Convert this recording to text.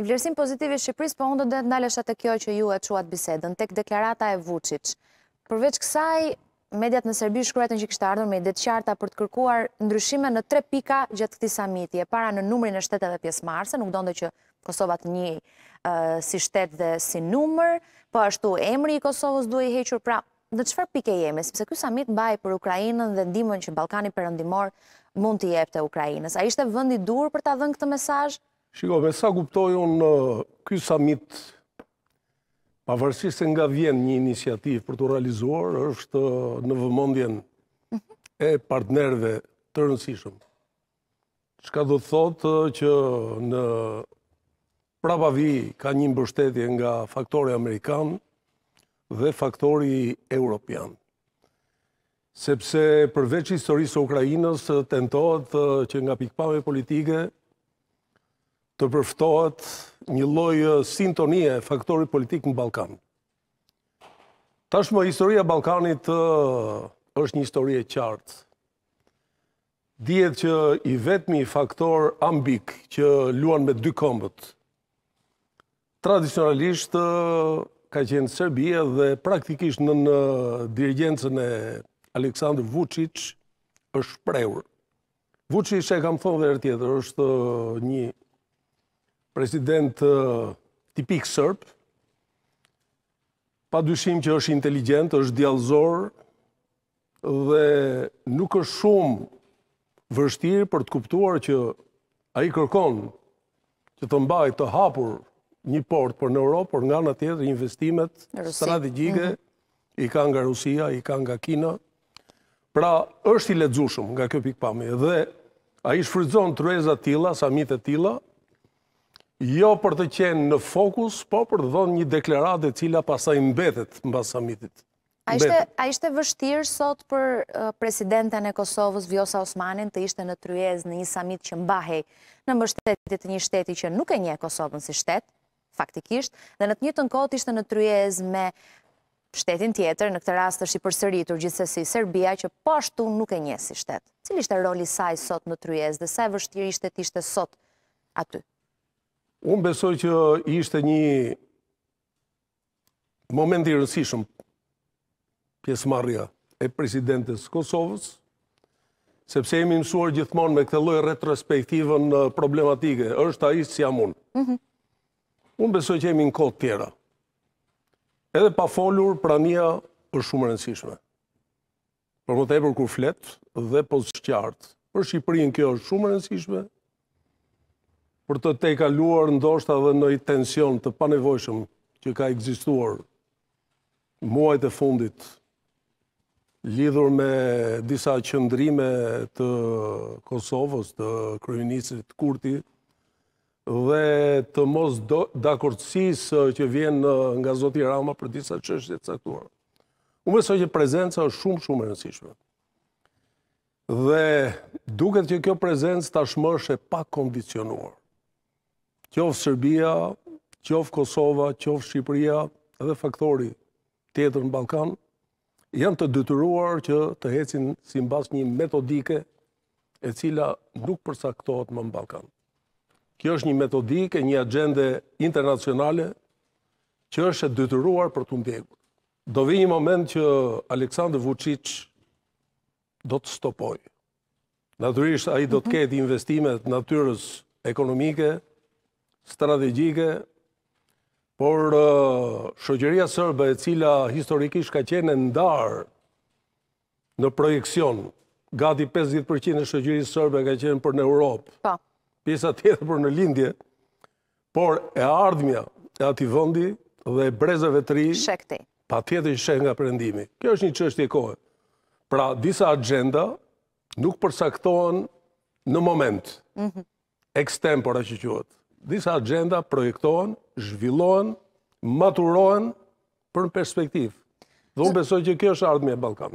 Një vlerësim pozitiv i Shqipëris, po ndër dhe të është atë kjoj që ju e quat bisedën, tek deklarata e Vucic. Përveç kësaj, mediat në Serbi shkruajtën që kështë ardhur me i detë qarta për të kërkuar ndryshime në tre pika gjatë këti samiti, e para në numrin e shteteve pjesë marse, nuk donde që Kosova të një si shtet dhe si numër, po ashtu emri i Kosovës duhe i hequr, pra në qëfar pike jemi, sepse kjo samit baj për Ukrajinën dhe ndimën që Balkani përëndimor mund të jep të Ukrajinës. A ishte vëndi dur për të adhën këtë mesajë? Shiko, me sa guptoj unë në kësë samit, pa vërësisht se nga vjen një inisiativ për të realizuar, është në vëmondjen e partnerve të rëndësishëm. Shka do thotë që në prapa vi ka një mbështetje nga faktori Amerikan dhe faktori Europian. Sepse përveç historisë Ukrajinës, tentohet që nga pikpave politike, të përftohet një lojë sintonie faktori politik në Balkan. Tashmë, historia Balkanit është një historie qartë. Djetë që i vetëmi faktor ambik që luan me dy kombët, tradicionalisht ka qenë Serbia dhe praktikisht në në dirigencën e Aleksandr Vucic është prejur. Vucic e kam thonë dhe e tjetër, është një president tipik sërp, pa dyshim që është inteligent, është djallëzor, dhe nuk është shumë vërshtirë për të kuptuar që a i kërkon që të mbaj të hapur një port për në Europë, por nga në tjetër investimet strategjike, mhm. i ka nga Rusia, i ka nga Kina. Pra, është i ledzushëm nga kjo pikpame, dhe a i shfrydzon të rezat tila, samit e tila, jo për të qenë në fokus, po për të dhonë një deklerat e cila pasaj mbetet në basamitit. A ishte vështirë sot për uh, presidenten e Kosovës, Vjosa Osmanin, të ishte në tryez në një samit që mbahe në mështetit një shteti që nuk e nje Kosovën si shtet, faktikisht, dhe në të një të nkot ishte në tryez me shtetin tjetër, në këtë rast është i përsëritur gjithse si Serbia, që pashtu po nuk e nje si shtet. Cilë ishte roli saj sot në tryez dhe saj vështirë ishte të ishte sot aty? Unë besoj që ishte një moment i rënsishëm pjesëmarrja e presidentes Kosovës, sepse jemi mësuar gjithmonë me këtë lloj në problematike, është ai si jam unë. Mhm. Unë besoj që jemi në kohë tjera. Edhe pa folur, prania është shumë e rëndësishme. Për më tepër kur flet dhe për po shqartë, për Shqipërinë kjo është shumë e rëndësishme, për të kaluar ndoshta dhe në i tension të panevojshëm që ka egzistuar muajt e fundit lidhur me disa qëndrime të Kosovës, të kryonisit, të kurti dhe të mos dë që vjen nga Zoti Rama për disa qështje të saktuar. U mësoj që prezenca është shumë shumë e nësishme dhe duket që kjo prezencë tashmë është e pak kondicionuar qofë Serbia, qofë Kosova, qofë Shqipëria dhe faktori tjetër në Balkan, janë të dytëruar që të hecin si në bas një metodike e cila nuk përsaktohet më në Balkan. Kjo është një metodike, një agende internacionale që është e dytëruar për të mbjegur. Do vi një moment që Aleksandr Vucic do të stopoj. Naturisht, a i do të mhm. ketë investimet natyres ekonomike, strategjike, por uh, shëgjëria sërbë e cila historikisht ka qene ndarë në projekcion, gati 50% e shëgjëri e ka qene për në Europë, po. pjesa tjetë për në Lindje, por e ardhmja e ati vëndi dhe brezëve të ri, pa tjetë i shenë nga përëndimi. Kjo është një qështje kohë. Pra, disa agenda nuk përsaktohen në moment, mhm. ekstempora që qëtë disa agenda projektohen, zhvillohen, maturohen për në perspektiv. Dhe unë besoj që kjo është ardhme e Balkan.